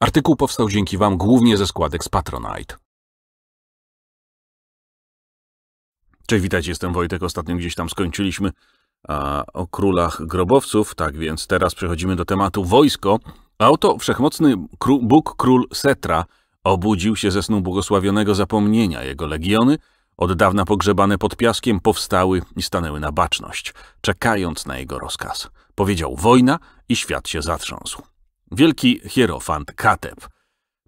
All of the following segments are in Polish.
Artykuł powstał dzięki Wam głównie ze składek z Patronite. Cześć, witajcie, jestem Wojtek. Ostatnio gdzieś tam skończyliśmy a, o królach grobowców, tak więc teraz przechodzimy do tematu wojsko. A oto wszechmocny kró Bóg król Setra obudził się ze snu błogosławionego zapomnienia. Jego legiony, od dawna pogrzebane pod piaskiem, powstały i stanęły na baczność, czekając na jego rozkaz. Powiedział wojna i świat się zatrząsł. Wielki hierofant Kateb.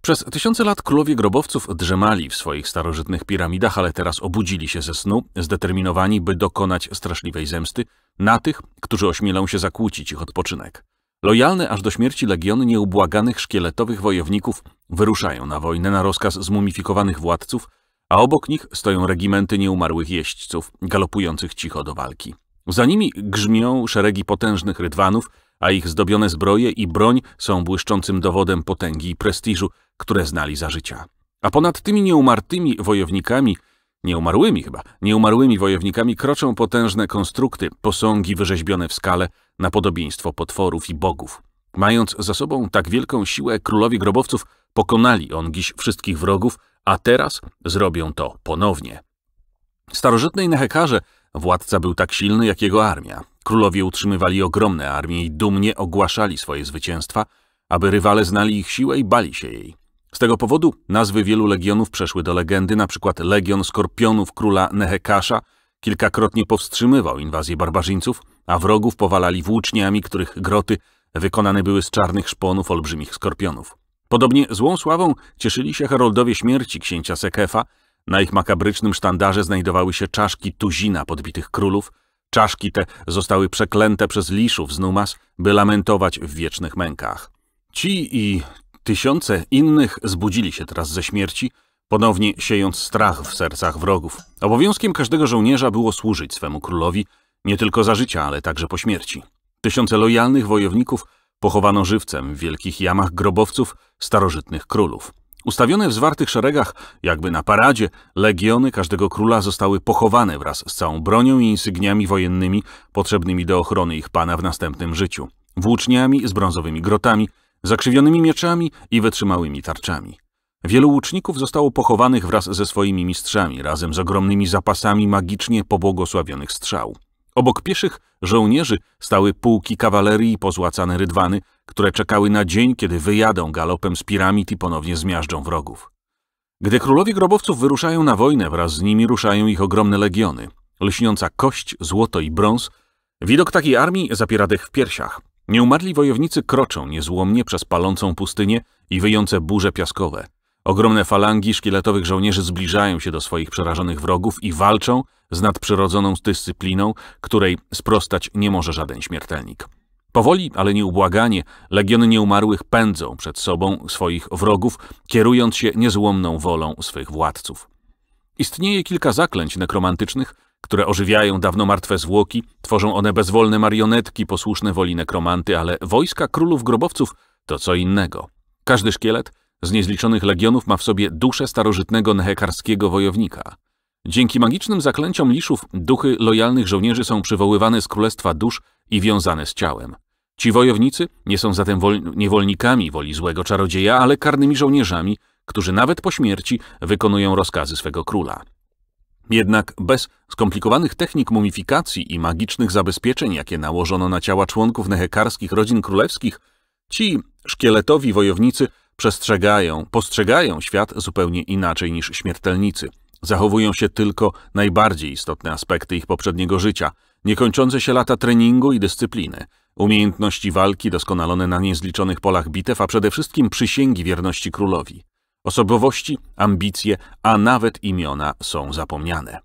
Przez tysiące lat królowie grobowców drzemali w swoich starożytnych piramidach, ale teraz obudzili się ze snu, zdeterminowani, by dokonać straszliwej zemsty na tych, którzy ośmielą się zakłócić ich odpoczynek. Lojalne aż do śmierci legiony nieubłaganych szkieletowych wojowników wyruszają na wojnę na rozkaz zmumifikowanych władców, a obok nich stoją regimenty nieumarłych jeźdźców, galopujących cicho do walki. Za nimi grzmią szeregi potężnych rydwanów, a ich zdobione zbroje i broń są błyszczącym dowodem potęgi i prestiżu, które znali za życia. A ponad tymi nieumartymi wojownikami, nieumarłymi chyba, nieumarłymi wojownikami kroczą potężne konstrukty, posągi wyrzeźbione w skale na podobieństwo potworów i bogów. Mając za sobą tak wielką siłę, królowi grobowców pokonali ongiś wszystkich wrogów, a teraz zrobią to ponownie. Starożytnej Nehekarze władca był tak silny jak jego armia. Królowie utrzymywali ogromne armie i dumnie ogłaszali swoje zwycięstwa, aby rywale znali ich siłę i bali się jej. Z tego powodu nazwy wielu legionów przeszły do legendy, np. Legion Skorpionów króla Nehekasza kilkakrotnie powstrzymywał inwazję barbarzyńców, a wrogów powalali włóczniami, których groty wykonane były z czarnych szponów olbrzymich skorpionów. Podobnie złą sławą cieszyli się heroldowie śmierci księcia Sekefa, na ich makabrycznym sztandarze znajdowały się czaszki tuzina podbitych królów, Czaszki te zostały przeklęte przez liszów z Numas, by lamentować w wiecznych mękach. Ci i tysiące innych zbudzili się teraz ze śmierci, ponownie siejąc strach w sercach wrogów. Obowiązkiem każdego żołnierza było służyć swemu królowi, nie tylko za życia, ale także po śmierci. Tysiące lojalnych wojowników pochowano żywcem w wielkich jamach grobowców starożytnych królów. Ustawione w zwartych szeregach, jakby na paradzie, legiony każdego króla zostały pochowane wraz z całą bronią i insygniami wojennymi potrzebnymi do ochrony ich pana w następnym życiu, włóczniami z brązowymi grotami, zakrzywionymi mieczami i wytrzymałymi tarczami. Wielu łuczników zostało pochowanych wraz ze swoimi mistrzami, razem z ogromnymi zapasami magicznie pobłogosławionych strzał. Obok pieszych żołnierzy stały pułki kawalerii i pozłacane rydwany, które czekały na dzień, kiedy wyjadą galopem z piramid i ponownie zmiażdżą wrogów. Gdy królowie grobowców wyruszają na wojnę, wraz z nimi ruszają ich ogromne legiony. Lśniąca kość, złoto i brąz. Widok takiej armii zapiera dech w piersiach. Nieumarli wojownicy kroczą niezłomnie przez palącą pustynię i wyjące burze piaskowe. Ogromne falangi szkieletowych żołnierzy zbliżają się do swoich przerażonych wrogów i walczą z nadprzyrodzoną dyscypliną, której sprostać nie może żaden śmiertelnik. Powoli, ale nieubłaganie, legiony nieumarłych pędzą przed sobą swoich wrogów, kierując się niezłomną wolą swych władców. Istnieje kilka zaklęć nekromantycznych, które ożywiają dawno martwe zwłoki, tworzą one bezwolne marionetki posłuszne woli nekromanty, ale wojska królów grobowców to co innego. Każdy szkielet z niezliczonych legionów ma w sobie duszę starożytnego nehekarskiego wojownika. Dzięki magicznym zaklęciom liszów duchy lojalnych żołnierzy są przywoływane z królestwa dusz i wiązane z ciałem. Ci wojownicy nie są zatem niewolnikami woli złego czarodzieja, ale karnymi żołnierzami, którzy nawet po śmierci wykonują rozkazy swego króla. Jednak bez skomplikowanych technik mumifikacji i magicznych zabezpieczeń, jakie nałożono na ciała członków nehekarskich rodzin królewskich, ci szkieletowi wojownicy przestrzegają, postrzegają świat zupełnie inaczej niż śmiertelnicy. Zachowują się tylko najbardziej istotne aspekty ich poprzedniego życia, niekończące się lata treningu i dyscypliny, umiejętności walki doskonalone na niezliczonych polach bitew, a przede wszystkim przysięgi wierności królowi. Osobowości, ambicje, a nawet imiona są zapomniane.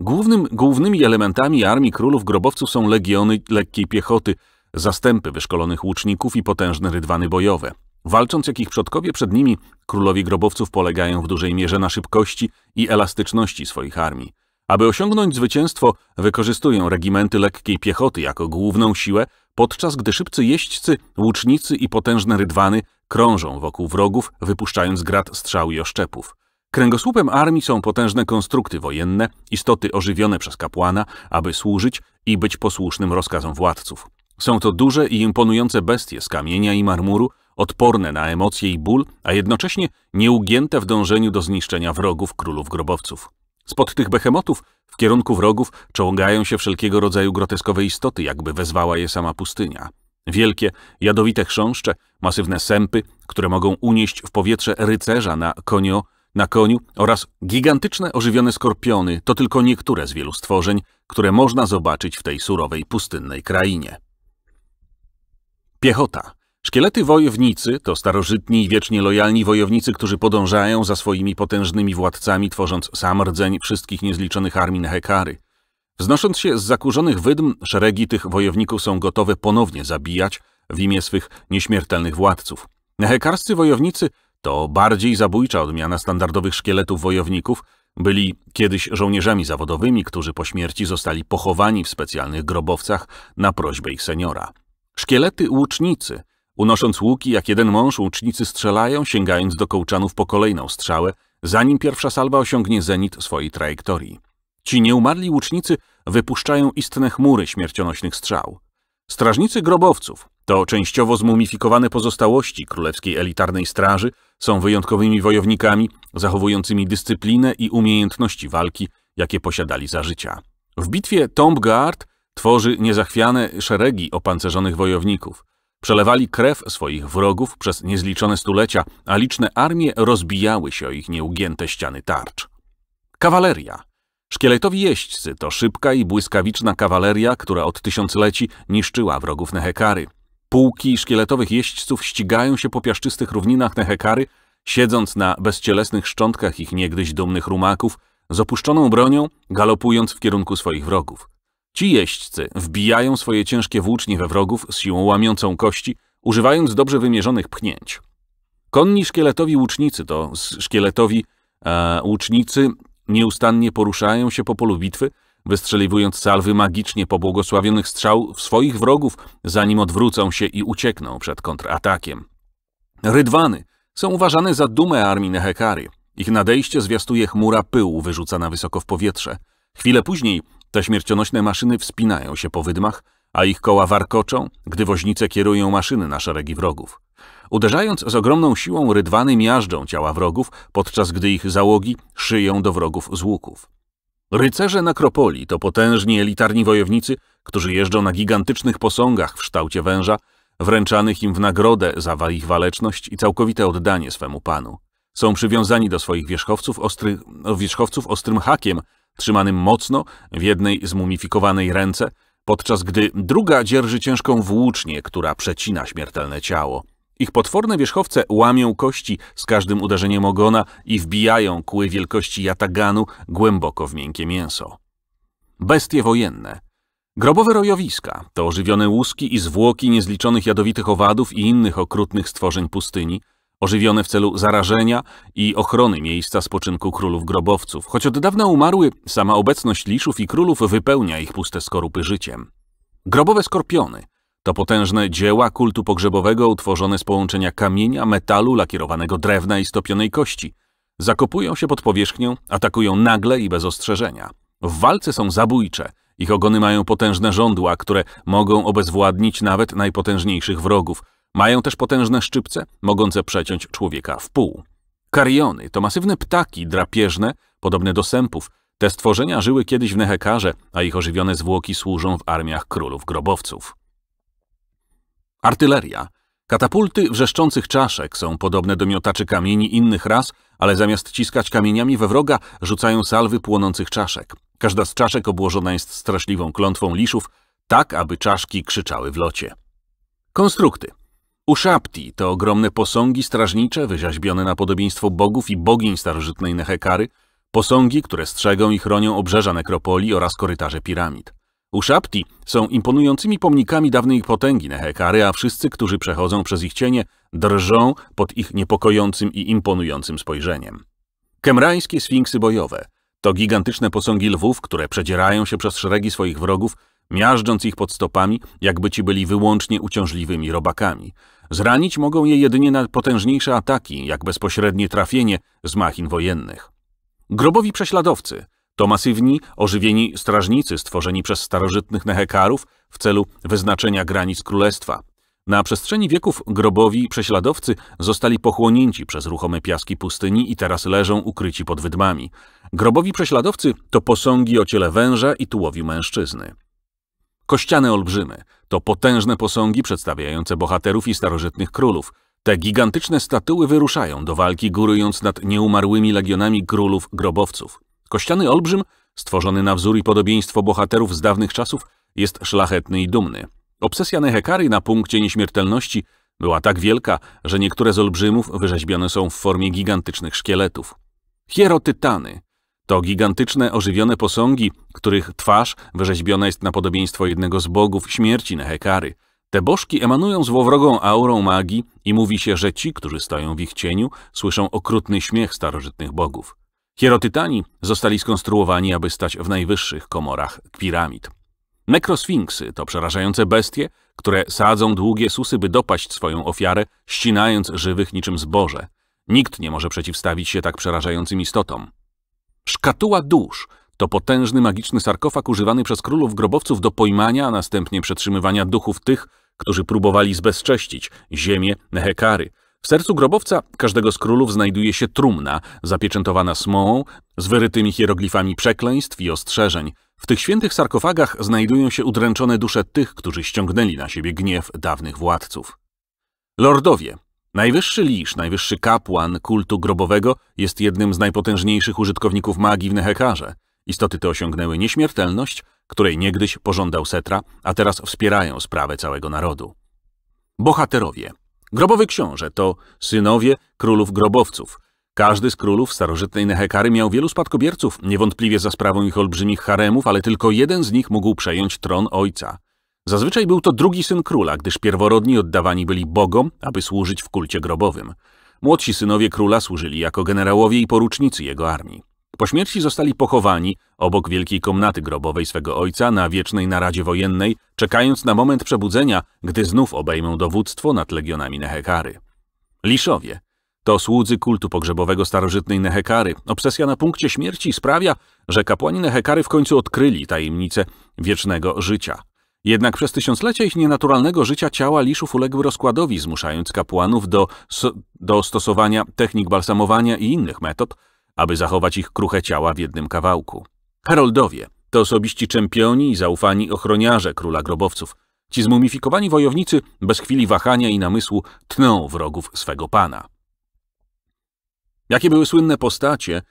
Głównym, głównymi elementami armii królów grobowców są legiony lekkiej piechoty, zastępy wyszkolonych łuczników i potężne rydwany bojowe. Walcząc jak ich przodkowie przed nimi, królowie grobowców polegają w dużej mierze na szybkości i elastyczności swoich armii. Aby osiągnąć zwycięstwo, wykorzystują regimenty lekkiej piechoty jako główną siłę, podczas gdy szybcy jeźdźcy, łucznicy i potężne rydwany krążą wokół wrogów, wypuszczając grad strzał i oszczepów. Kręgosłupem armii są potężne konstrukty wojenne, istoty ożywione przez kapłana, aby służyć i być posłusznym rozkazom władców. Są to duże i imponujące bestie z kamienia i marmuru, odporne na emocje i ból, a jednocześnie nieugięte w dążeniu do zniszczenia wrogów królów grobowców. Spod tych behemotów w kierunku wrogów czołgają się wszelkiego rodzaju groteskowe istoty, jakby wezwała je sama pustynia. Wielkie, jadowite chrząszcze, masywne sępy, które mogą unieść w powietrze rycerza na konio, na koniu oraz gigantyczne ożywione skorpiony to tylko niektóre z wielu stworzeń, które można zobaczyć w tej surowej, pustynnej krainie. Piechota Szkielety wojownicy to starożytni i wiecznie lojalni wojownicy, którzy podążają za swoimi potężnymi władcami, tworząc sam rdzeń wszystkich niezliczonych armii na Hekary. Wznosząc się z zakurzonych wydm, szeregi tych wojowników są gotowe ponownie zabijać w imię swych nieśmiertelnych władców. Hekarscy wojownicy to bardziej zabójcza odmiana standardowych szkieletów wojowników, byli kiedyś żołnierzami zawodowymi, którzy po śmierci zostali pochowani w specjalnych grobowcach na prośbę ich seniora. Szkielety łucznicy Unosząc łuki, jak jeden mąż, łucznicy strzelają, sięgając do kołczanów po kolejną strzałę, zanim pierwsza salwa osiągnie zenit swojej trajektorii. Ci nieumarli łucznicy wypuszczają istne chmury śmiercionośnych strzał. Strażnicy grobowców, to częściowo zmumifikowane pozostałości królewskiej elitarnej straży, są wyjątkowymi wojownikami, zachowującymi dyscyplinę i umiejętności walki, jakie posiadali za życia. W bitwie Tomb Guard tworzy niezachwiane szeregi opancerzonych wojowników. Przelewali krew swoich wrogów przez niezliczone stulecia, a liczne armie rozbijały się o ich nieugięte ściany tarcz. Kawaleria. Szkieletowi jeźdźcy to szybka i błyskawiczna kawaleria, która od tysiącleci niszczyła wrogów Nehekary. Pułki szkieletowych jeźdźców ścigają się po piaszczystych równinach Nehekary, siedząc na bezcielesnych szczątkach ich niegdyś dumnych rumaków, z opuszczoną bronią, galopując w kierunku swoich wrogów. Ci jeźdźcy wbijają swoje ciężkie włócznie we wrogów z siłą łamiącą kości, używając dobrze wymierzonych pchnięć. Konni szkieletowi łucznicy to szkieletowi e, łucznicy nieustannie poruszają się po polu bitwy, wystrzeliwując salwy magicznie pobłogosławionych strzał w swoich wrogów, zanim odwrócą się i uciekną przed kontratakiem. Rydwany są uważane za dumę armii Nehekary. Ich nadejście zwiastuje chmura pyłu wyrzucana wysoko w powietrze. Chwilę później te śmiercionośne maszyny wspinają się po wydmach, a ich koła warkoczą, gdy woźnice kierują maszyny na szeregi wrogów. Uderzając z ogromną siłą, rydwany miażdżą ciała wrogów, podczas gdy ich załogi szyją do wrogów z łuków. Rycerze nekropolii to potężni elitarni wojownicy, którzy jeżdżą na gigantycznych posągach w kształcie węża, wręczanych im w nagrodę za ich waleczność i całkowite oddanie swemu panu. Są przywiązani do swoich wierzchowców, ostry, wierzchowców ostrym hakiem, trzymanym mocno w jednej zmumifikowanej ręce, podczas gdy druga dzierży ciężką włócznię, która przecina śmiertelne ciało. Ich potworne wierzchowce łamią kości z każdym uderzeniem ogona i wbijają kły wielkości jataganu głęboko w miękkie mięso. Bestie wojenne. Grobowe rojowiska to ożywione łuski i zwłoki niezliczonych jadowitych owadów i innych okrutnych stworzeń pustyni, Ożywione w celu zarażenia i ochrony miejsca spoczynku królów grobowców. Choć od dawna umarły, sama obecność liszów i królów wypełnia ich puste skorupy życiem. Grobowe skorpiony to potężne dzieła kultu pogrzebowego utworzone z połączenia kamienia, metalu, lakierowanego drewna i stopionej kości. Zakopują się pod powierzchnią, atakują nagle i bez ostrzeżenia. W walce są zabójcze. Ich ogony mają potężne żądła, które mogą obezwładnić nawet najpotężniejszych wrogów – mają też potężne szczypce, mogące przeciąć człowieka w pół. Kariony to masywne ptaki drapieżne, podobne do sępów. Te stworzenia żyły kiedyś w Nehekarze, a ich ożywione zwłoki służą w armiach królów grobowców. Artyleria. Katapulty wrzeszczących czaszek są podobne do miotaczy kamieni innych ras, ale zamiast ciskać kamieniami we wroga, rzucają salwy płonących czaszek. Każda z czaszek obłożona jest straszliwą klątwą liszów, tak aby czaszki krzyczały w locie. Konstrukty. Uszapti to ogromne posągi strażnicze wyrzeźbione na podobieństwo bogów i bogiń starożytnej Nehekary, posągi, które strzegą i chronią obrzeża nekropolii oraz korytarze piramid. Uszapti są imponującymi pomnikami dawnej potęgi Nehekary, a wszyscy, którzy przechodzą przez ich cienie, drżą pod ich niepokojącym i imponującym spojrzeniem. Kemrańskie sfinksy bojowe to gigantyczne posągi lwów, które przedzierają się przez szeregi swoich wrogów, miażdżąc ich pod stopami, jakby ci byli wyłącznie uciążliwymi robakami. Zranić mogą je jedynie najpotężniejsze ataki, jak bezpośrednie trafienie z machin wojennych. Grobowi prześladowcy to masywni, ożywieni strażnicy stworzeni przez starożytnych nehekarów w celu wyznaczenia granic królestwa. Na przestrzeni wieków grobowi prześladowcy zostali pochłonięci przez ruchome piaski pustyni i teraz leżą ukryci pod wydmami. Grobowi prześladowcy to posągi o ciele węża i tułowiu mężczyzny. Kościane olbrzymy to potężne posągi przedstawiające bohaterów i starożytnych królów. Te gigantyczne statuły wyruszają do walki, górując nad nieumarłymi legionami królów grobowców. Kościany olbrzym, stworzony na wzór i podobieństwo bohaterów z dawnych czasów, jest szlachetny i dumny. Obsesja Nehekary na punkcie nieśmiertelności była tak wielka, że niektóre z olbrzymów wyrzeźbione są w formie gigantycznych szkieletów. Hierotytany to gigantyczne ożywione posągi, których twarz wyrzeźbiona jest na podobieństwo jednego z bogów śmierci Nehekary. Te bożki emanują złowrogą aurą magii i mówi się, że ci, którzy stoją w ich cieniu, słyszą okrutny śmiech starożytnych bogów. Hierotytani zostali skonstruowani, aby stać w najwyższych komorach piramid. Nekrosfinksy to przerażające bestie, które sadzą długie susy, by dopaść swoją ofiarę, ścinając żywych niczym zboże. Nikt nie może przeciwstawić się tak przerażającym istotom. Szkatuła dusz to potężny magiczny sarkofag używany przez królów grobowców do pojmania, a następnie przetrzymywania duchów tych, którzy próbowali zbezcześcić ziemię Nehekary. W sercu grobowca każdego z królów znajduje się trumna, zapieczętowana smołą, z wyrytymi hieroglifami przekleństw i ostrzeżeń. W tych świętych sarkofagach znajdują się udręczone dusze tych, którzy ściągnęli na siebie gniew dawnych władców. Lordowie, Najwyższy lisz, najwyższy kapłan kultu grobowego jest jednym z najpotężniejszych użytkowników magii w Nehekarze. Istoty te osiągnęły nieśmiertelność, której niegdyś pożądał Setra, a teraz wspierają sprawę całego narodu. Bohaterowie. Grobowy książę to synowie królów grobowców. Każdy z królów starożytnej Nehekary miał wielu spadkobierców, niewątpliwie za sprawą ich olbrzymich haremów, ale tylko jeden z nich mógł przejąć tron ojca – Zazwyczaj był to drugi syn króla, gdyż pierworodni oddawani byli bogom, aby służyć w kulcie grobowym. Młodsi synowie króla służyli jako generałowie i porucznicy jego armii. Po śmierci zostali pochowani obok wielkiej komnaty grobowej swego ojca na wiecznej naradzie wojennej, czekając na moment przebudzenia, gdy znów obejmą dowództwo nad legionami Nehekary. Liszowie to słudzy kultu pogrzebowego starożytnej Nehekary. Obsesja na punkcie śmierci sprawia, że kapłani Nehekary w końcu odkryli tajemnicę wiecznego życia – jednak przez tysiąclecia ich nienaturalnego życia ciała liszów uległy rozkładowi, zmuszając kapłanów do, do stosowania technik balsamowania i innych metod, aby zachować ich kruche ciała w jednym kawałku. Heroldowie to osobiści czempioni i zaufani ochroniarze króla grobowców. Ci zmumifikowani wojownicy bez chwili wahania i namysłu tną wrogów swego pana. Jakie były słynne postacie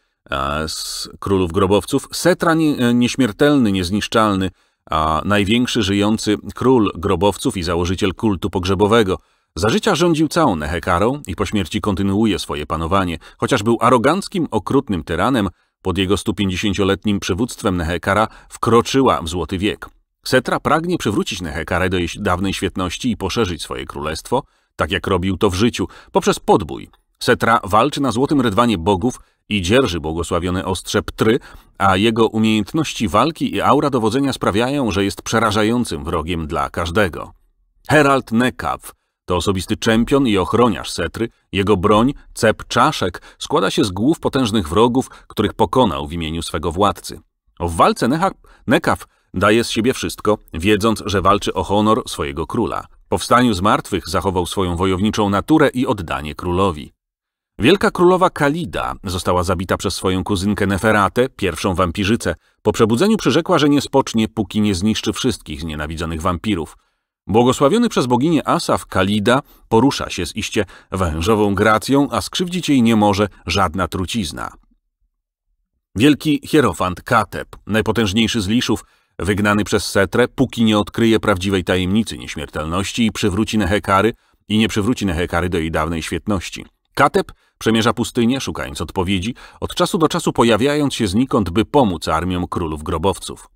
z królów grobowców? Setra nie, e, nieśmiertelny, niezniszczalny, a największy żyjący król grobowców i założyciel kultu pogrzebowego. Za życia rządził całą Nehekarą i po śmierci kontynuuje swoje panowanie. Chociaż był aroganckim, okrutnym tyranem, pod jego 150-letnim przywództwem Nehekara wkroczyła w złoty wiek. Setra pragnie przywrócić Nehekarę do jej dawnej świetności i poszerzyć swoje królestwo, tak jak robił to w życiu, poprzez podbój. Setra walczy na złotym rydwanie bogów i dzierży błogosławione ostrze Ptry, a jego umiejętności walki i aura dowodzenia sprawiają, że jest przerażającym wrogiem dla każdego. Herald Nekaw to osobisty czempion i ochroniarz Setry, jego broń, cep czaszek składa się z głów potężnych wrogów, których pokonał w imieniu swego władcy. W walce Nekaw daje z siebie wszystko, wiedząc, że walczy o honor swojego króla. Po wstaniu z martwych zachował swoją wojowniczą naturę i oddanie królowi. Wielka królowa Kalida została zabita przez swoją kuzynkę Neferatę, pierwszą wampirzycę. Po przebudzeniu przyrzekła, że nie spocznie, póki nie zniszczy wszystkich znienawidzonych wampirów. Błogosławiony przez boginię Asaf, Kalida porusza się z iście wężową gracją, a skrzywdzić jej nie może żadna trucizna. Wielki hierofant Kateb, najpotężniejszy z liszów, wygnany przez Setrę, póki nie odkryje prawdziwej tajemnicy nieśmiertelności i przywróci Nehekary i nie przywróci Nehekary do jej dawnej świetności. Kateb Przemierza pustynię, szukając odpowiedzi, od czasu do czasu pojawiając się znikąd, by pomóc armiom królów grobowców.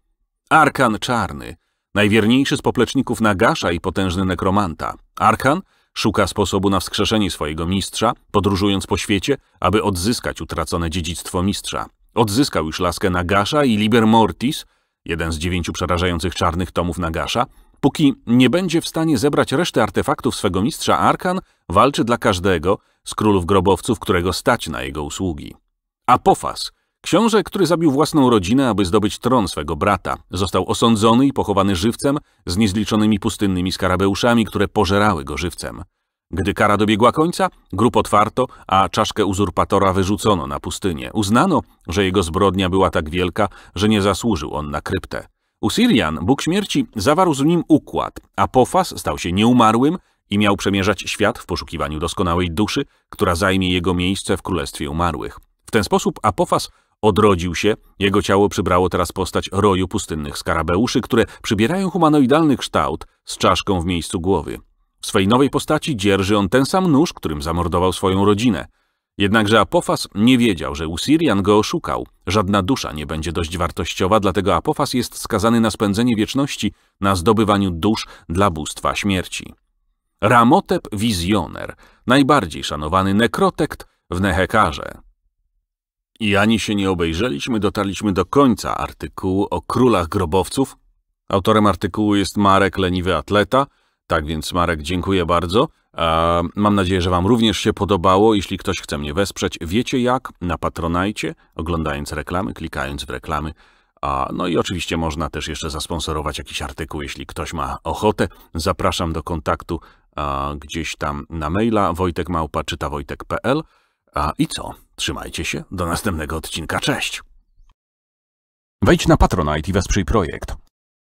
Arkan Czarny, najwierniejszy z popleczników Nagasza i potężny nekromanta. Arkan szuka sposobu na wskrzeszenie swojego mistrza, podróżując po świecie, aby odzyskać utracone dziedzictwo mistrza. Odzyskał już laskę Nagasza i Liber Mortis, jeden z dziewięciu przerażających czarnych tomów Nagasza, póki nie będzie w stanie zebrać reszty artefaktów swego mistrza Arkan, walczy dla każdego, z królów grobowców, którego stać na jego usługi. Apofas, książę, który zabił własną rodzinę, aby zdobyć tron swego brata, został osądzony i pochowany żywcem z niezliczonymi pustynnymi skarabeuszami, które pożerały go żywcem. Gdy kara dobiegła końca, grup otwarto, a czaszkę uzurpatora wyrzucono na pustynię. Uznano, że jego zbrodnia była tak wielka, że nie zasłużył on na kryptę. Usirian, Bóg śmierci, zawarł z nim układ, a Pofas stał się nieumarłym i miał przemierzać świat w poszukiwaniu doskonałej duszy, która zajmie jego miejsce w królestwie umarłych. W ten sposób Apofas odrodził się, jego ciało przybrało teraz postać roju pustynnych skarabeuszy, które przybierają humanoidalny kształt z czaszką w miejscu głowy. W swej nowej postaci dzierży on ten sam nóż, którym zamordował swoją rodzinę. Jednakże Apofas nie wiedział, że Usirian go oszukał. Żadna dusza nie będzie dość wartościowa, dlatego Apofas jest skazany na spędzenie wieczności na zdobywaniu dusz dla bóstwa śmierci. Ramotep Wizjoner, najbardziej szanowany nekrotekt w Nehekarze. I ani się nie obejrzeliśmy, dotarliśmy do końca artykułu o królach grobowców. Autorem artykułu jest Marek Leniwy Atleta, tak więc Marek, dziękuję bardzo. A mam nadzieję, że Wam również się podobało. Jeśli ktoś chce mnie wesprzeć, wiecie jak, na Patronajcie, oglądając reklamy, klikając w reklamy, a no i oczywiście można też jeszcze zasponsorować jakiś artykuł, jeśli ktoś ma ochotę. Zapraszam do kontaktu a, gdzieś tam na maila czytawojtek.pl. A i co? Trzymajcie się, do następnego odcinka, cześć! Wejdź na Patronite i wesprzyj projekt.